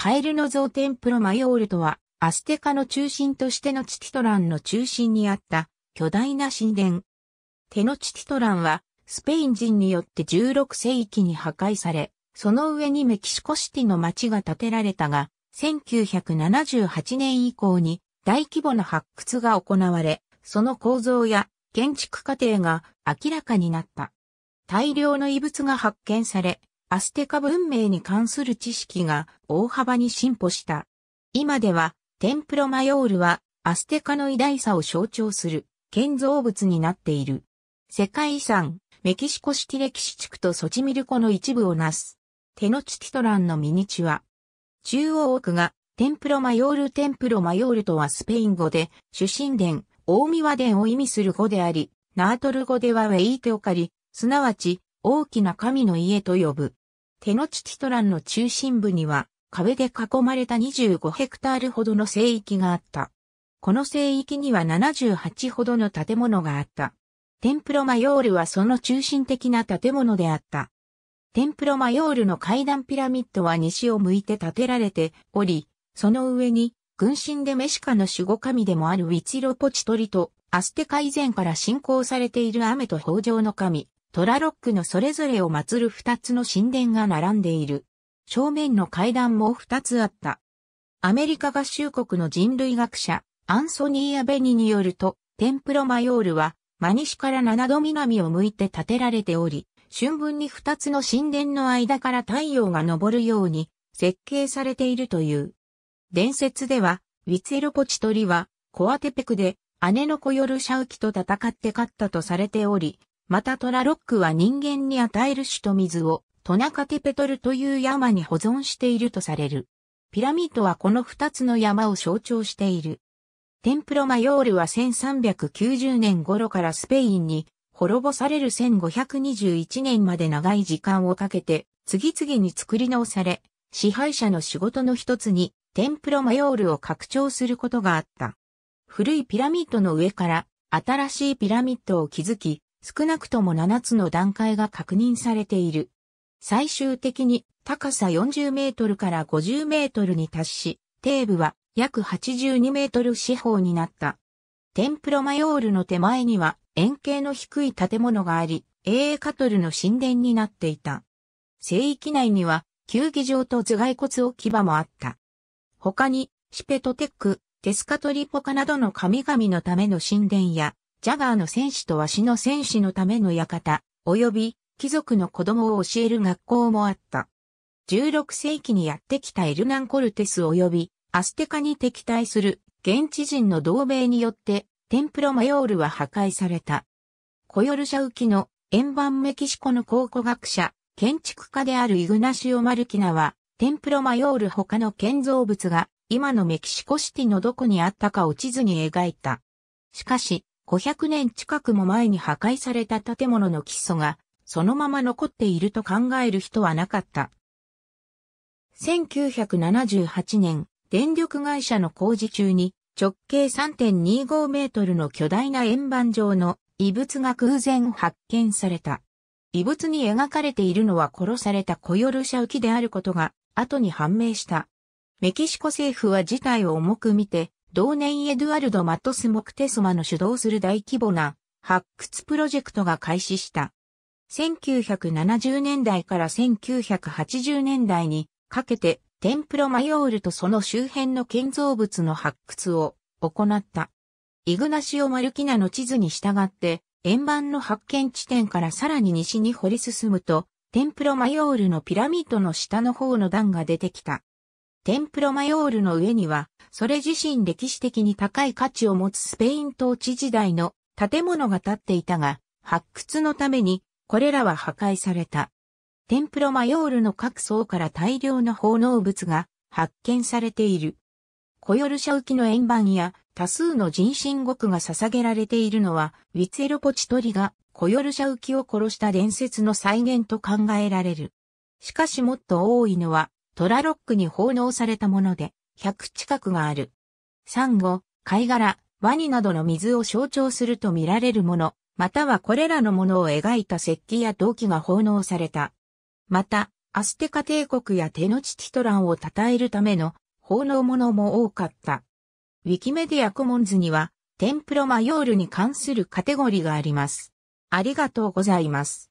カエルの像テンプロマヨールとは、アステカの中心としてのチティトランの中心にあった巨大な神殿。テノチティトランは、スペイン人によって16世紀に破壊され、その上にメキシコシティの町が建てられたが、1978年以降に大規模な発掘が行われ、その構造や建築過程が明らかになった。大量の遺物が発見され、アステカ文明に関する知識が大幅に進歩した。今では、テンプロマヨールはアステカの偉大さを象徴する建造物になっている。世界遺産、メキシコシティ歴史地区とソチミルコの一部をなす。テノチティトランのミニチュア。中央奥がテンプロマヨールテンプロマヨールとはスペイン語で、主神殿、大宮殿を意味する語であり、ナートル語ではウェイテオカリ、すなわち、大きな神の家と呼ぶ。テノチティトランの中心部には壁で囲まれた25ヘクタールほどの聖域があった。この聖域には78ほどの建物があった。テンプロマヨールはその中心的な建物であった。テンプロマヨールの階段ピラミッドは西を向いて建てられており、その上に、軍神でメシカの守護神でもあるウィチロポチトリと、アステカ以前から信仰されているメと豊穣の神、トラロックのそれぞれを祀る二つの神殿が並んでいる。正面の階段も二つあった。アメリカ合衆国の人類学者、アンソニー・アベニによると、テンプロマヨールは、真西から七度南を向いて建てられており、春分に二つの神殿の間から太陽が昇るように設計されているという。伝説では、ウィツェロポチトリは、コアテペクで、姉の子ヨルシャウキと戦って勝ったとされており、またトラロックは人間に与える種と水をトナカテペトルという山に保存しているとされる。ピラミッドはこの二つの山を象徴している。テンプロマヨールは1390年頃からスペインに滅ぼされる1521年まで長い時間をかけて次々に作り直され、支配者の仕事の一つにテンプロマヨールを拡張することがあった。古いピラミッドの上から新しいピラミッドを築き、少なくとも7つの段階が確認されている。最終的に高さ40メートルから50メートルに達し、底部は約82メートル四方になった。テンプロマヨールの手前には円形の低い建物があり、エーカトルの神殿になっていた。聖域内には、球技場と頭蓋骨置き場もあった。他に、シペトテック、テスカトリポカなどの神々のための神殿や、ジャガーの戦士とワシの戦士のための館、及び貴族の子供を教える学校もあった。16世紀にやってきたエルナンコルテス及びアステカに敵対する現地人の同盟によってテンプロマヨールは破壊された。コヨルシャウキの円盤メキシコの考古学者、建築家であるイグナシオ・マルキナは、テンプロマヨール他の建造物が今のメキシコシティのどこにあったかを地図に描いた。しかし、500年近くも前に破壊された建物の基礎が、そのまま残っていると考える人はなかった。1978年、電力会社の工事中に、直径3.25メートルの巨大な円盤状の異物が偶然発見された。異物に描かれているのは殺されたコヨルシャウキであることが後に判明した。メキシコ政府は事態を重く見て同年エドゥアルド・マトス・モクテスマの主導する大規模な発掘プロジェクトが開始した。1970年代から1980年代にかけてテンプロマヨールとその周辺の建造物の発掘を行った。イグナシオ・マルキナの地図に従って円盤の発見地点からさらに西に掘り進むとテンプロマヨールのピラミッドの下の方の段が出てきた。テンプロマヨールの上には、それ自身歴史的に高い価値を持つスペイン統治時代の建物が建っていたが、発掘のために、これらは破壊された。テンプロマヨールの各層から大量の奉納物が発見されている。コヨルシャウキの円盤や多数の人身獄が捧げられているのは、ウィツエロポチトリがコヨルシャウキを殺した伝説の再現と考えられる。しかしもっと多いのは、トラロックに奉納されたもので、100近くがある。サンゴ、貝殻、ワニなどの水を象徴すると見られるもの、またはこれらのものを描いた石器や銅器が奉納された。また、アステカ帝国やテノチティトランを称えるための奉納物も多かった。ウィキメディアコモンズには、テンプロマヨールに関するカテゴリーがあります。ありがとうございます。